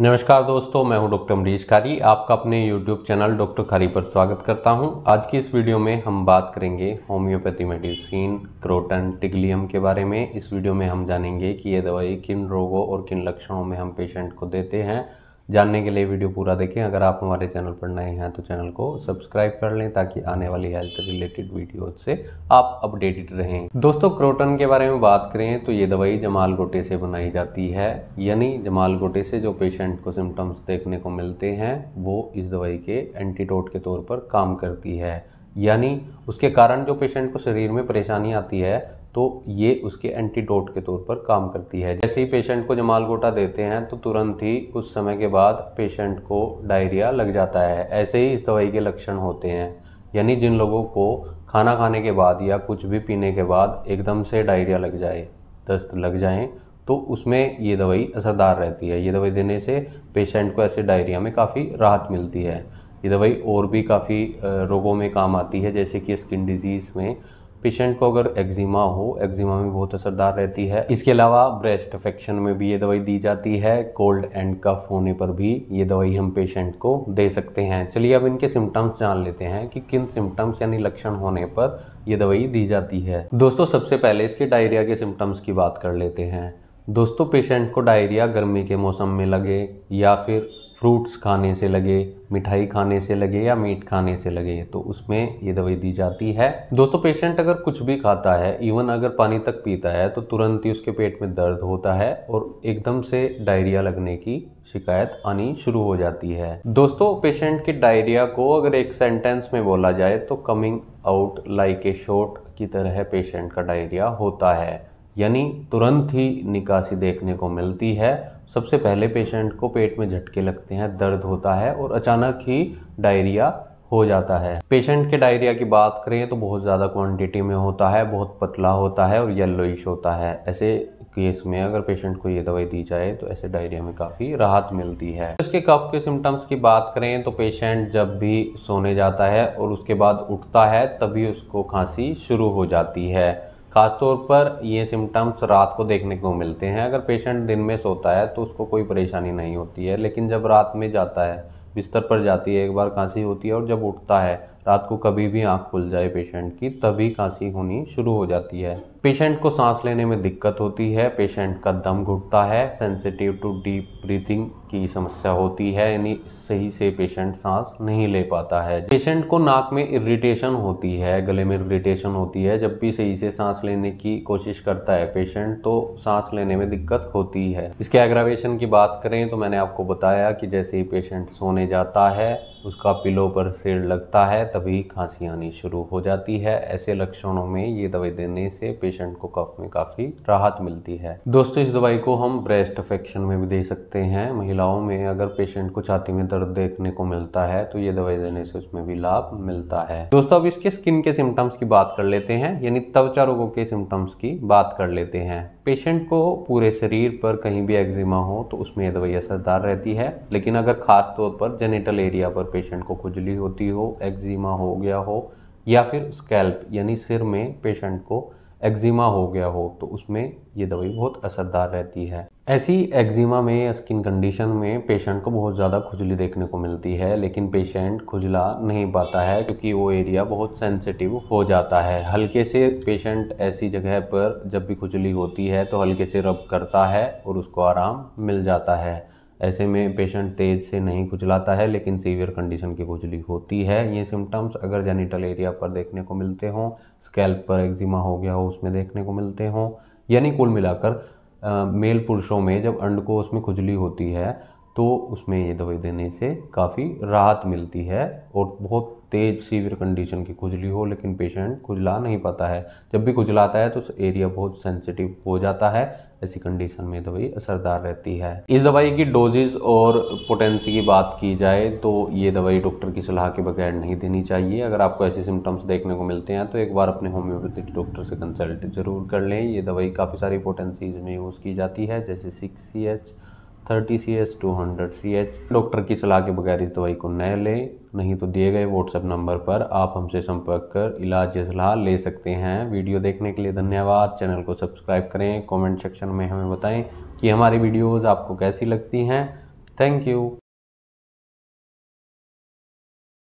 नमस्कार दोस्तों मैं हूं डॉक्टर अमरीश खारी आपका अपने यूट्यूब चैनल डॉक्टर खारी पर स्वागत करता हूं आज की इस वीडियो में हम बात करेंगे होम्योपैथी मेडिसिन क्रोटन टिग्लियम के बारे में इस वीडियो में हम जानेंगे कि ये दवाई किन रोगों और किन लक्षणों में हम पेशेंट को देते हैं जानने के लिए वीडियो पूरा देखें अगर आप हमारे चैनल पर नए हैं तो चैनल को सब्सक्राइब कर लें ताकि आने वाली हेल्थ रिलेटेड वीडियो से आप अपडेटेड रहें दोस्तों क्रोटन के बारे में बात करें तो ये दवाई जमाल गोटे से बनाई जाती है यानी जमाल गोटे से जो पेशेंट को सिम्टम्स देखने को मिलते हैं वो इस दवाई के एंटीटोट के तौर पर काम करती है यानी उसके कारण जो पेशेंट को शरीर में परेशानी आती है तो ये उसके एंटीडोट के तौर पर काम करती है जैसे ही पेशेंट को जमाल गोटा देते हैं तो तुरंत ही कुछ समय के बाद पेशेंट को डायरिया लग जाता है ऐसे ही इस दवाई के लक्षण होते हैं यानी जिन लोगों को खाना खाने के बाद या कुछ भी पीने के बाद एकदम से डायरिया लग जाए दस्त लग जाए तो उसमें ये दवाई असरदार रहती है ये दवाई देने से पेशेंट को ऐसे डायरिया में काफ़ी राहत मिलती है ये दवाई और भी काफ़ी रोगों में काम आती है जैसे कि स्किन डिजीज़ में पेशेंट को अगर एक्जिमा हो एक्जिमा में बहुत असरदार रहती है इसके अलावा ब्रेस्ट अफेक्शन में भी ये दवाई दी जाती है कोल्ड एंड कफ होने पर भी ये दवाई हम पेशेंट को दे सकते हैं चलिए अब इनके सिम्टम्स जान लेते हैं कि किन सिम्टम्स यानी लक्षण होने पर ये दवाई दी जाती है दोस्तों सबसे पहले इसके डायरिया के सिम्टम्स की बात कर लेते हैं दोस्तों पेशेंट को डायरिया गर्मी के मौसम में लगे या फिर फ्रूट्स खाने से लगे मिठाई खाने से लगे या मीट खाने से लगे तो उसमें ये दवाई दी जाती है दोस्तों पेशेंट अगर कुछ भी खाता है इवन अगर पानी तक पीता है तो तुरंत ही उसके पेट में दर्द होता है और एकदम से डायरिया लगने की शिकायत आनी शुरू हो जाती है दोस्तों पेशेंट की डायरिया को अगर एक सेंटेंस में बोला जाए तो coming out like a shot की तरह पेशेंट का डायरिया होता है यानी तुरंत ही निकासी देखने को मिलती है सबसे पहले पेशेंट को पेट में झटके लगते हैं दर्द होता है और अचानक ही डायरिया हो जाता है पेशेंट के डायरिया की बात करें तो बहुत ज़्यादा क्वांटिटी में होता है बहुत पतला होता है और येलोइश होता है ऐसे केस में अगर पेशेंट को ये दवाई दी जाए तो ऐसे डायरिया में काफ़ी राहत मिलती है इसके कफ के सिम्टम्स की बात करें तो पेशेंट जब भी सोने जाता है और उसके बाद उठता है तभी उसको खांसी शुरू हो जाती है खासतौर पर ये सिम्टम्स रात को देखने को मिलते हैं अगर पेशेंट दिन में सोता है तो उसको कोई परेशानी नहीं होती है लेकिन जब रात में जाता है बिस्तर पर जाती है एक बार खांसी होती है और जब उठता है रात को कभी भी आँख खुल जाए पेशेंट की तभी खांसी होनी शुरू हो जाती है पेशेंट को सांस लेने में दिक्कत होती है पेशेंट का दम घुटता है सेंसिटिव टू डीप ब्रीथिंग की समस्या होती है यानी सही से पेशेंट सांस नहीं ले पाता है पेशेंट को नाक में इरिटेशन होती है गले में इरिटेशन होती है जब भी सही से सांस लेने की कोशिश करता है पेशेंट तो सांस लेने में दिक्कत होती है इसके एग्रावेशन की बात करें तो मैंने आपको बताया कि जैसे ही पेशेंट सोने जाता है उसका पिलो पर सिर लगता है तभी खांसी आनी शुरू हो जाती है ऐसे लक्षणों में ये दवाई देने से पेशेंट को कफ में काफ़ी राहत मिलती है दोस्तों इस दवाई को हम ब्रेस्ट अफेक्शन में भी दे सकते हैं महिलाओं में अगर पेशेंट को छाती में दर्द देखने को मिलता है तो ये दवाई देने से उसमें भी लाभ मिलता है दोस्तों अब इसके स्किन के सिम्टम्स की बात कर लेते हैं यानी त्वचा रोगों के सिम्टम्स की बात कर लेते हैं पेशेंट को पूरे शरीर पर कहीं भी एक्जिमा हो तो उसमें यह दवाई असरदार रहती है लेकिन अगर खास तौर पर जेनेटल एरिया पर पेशेंट को खुजली होती हो एक्जिमा एक्जिमा हो गया हो या फिर स्कैल्प यानी सिर में पेशेंट को एक्जिमा हो गया हो तो उसमें ये दवाई बहुत असरदार रहती है ऐसी एक्जिमा में स्किन कंडीशन में पेशेंट को बहुत ज़्यादा खुजली देखने को मिलती है लेकिन पेशेंट खुजला नहीं पाता है क्योंकि वो एरिया बहुत सेंसिटिव हो जाता है हल्के से पेशेंट ऐसी जगह पर जब भी खुजली होती है तो हल्के से रब करता है और उसको आराम मिल जाता है ऐसे में पेशेंट तेज़ से नहीं कुचलाता है लेकिन सीवियर कंडीशन की खुजली होती है ये सिम्टम्स अगर जेनिटल एरिया पर देखने को मिलते हों स्कैल्प पर एक्जिमा हो गया हो उसमें देखने को मिलते हों यानी कुल मिलाकर मेल पुरुषों में जब अंडकोश में खुजली होती है तो उसमें ये दवाई देने से काफ़ी राहत मिलती है और बहुत तेज सीवियर कंडीशन की खुजली हो लेकिन पेशेंट खुजला नहीं पाता है जब भी खुजलाता है तो एरिया बहुत सेंसिटिव हो जाता है ऐसी कंडीशन में दवाई असरदार रहती है इस दवाई की डोजेज और पोटेंसी की बात की जाए तो ये दवाई डॉक्टर की सलाह के बगैर नहीं देनी चाहिए अगर आपको ऐसे सिम्टम्स देखने को मिलते हैं तो एक बार अपने होम्योपैथिक डॉक्टर से कंसल्ट जरूर कर लें ये दवाई काफ़ी सारी पोटेंसीज में यूज़ की जाती है जैसे six C H thirty C H two hundred C H doctor की सलाह के बगैर इस दवाई को न लें नहीं तो दिए गए व्हाट्सएप नंबर पर आप हमसे संपर्क कर इलाज या सलाह ले सकते हैं वीडियो देखने के लिए धन्यवाद चैनल को सब्सक्राइब करें कमेंट सेक्शन में हमें बताएं कि हमारी वीडियोस आपको कैसी लगती हैं थैंक यू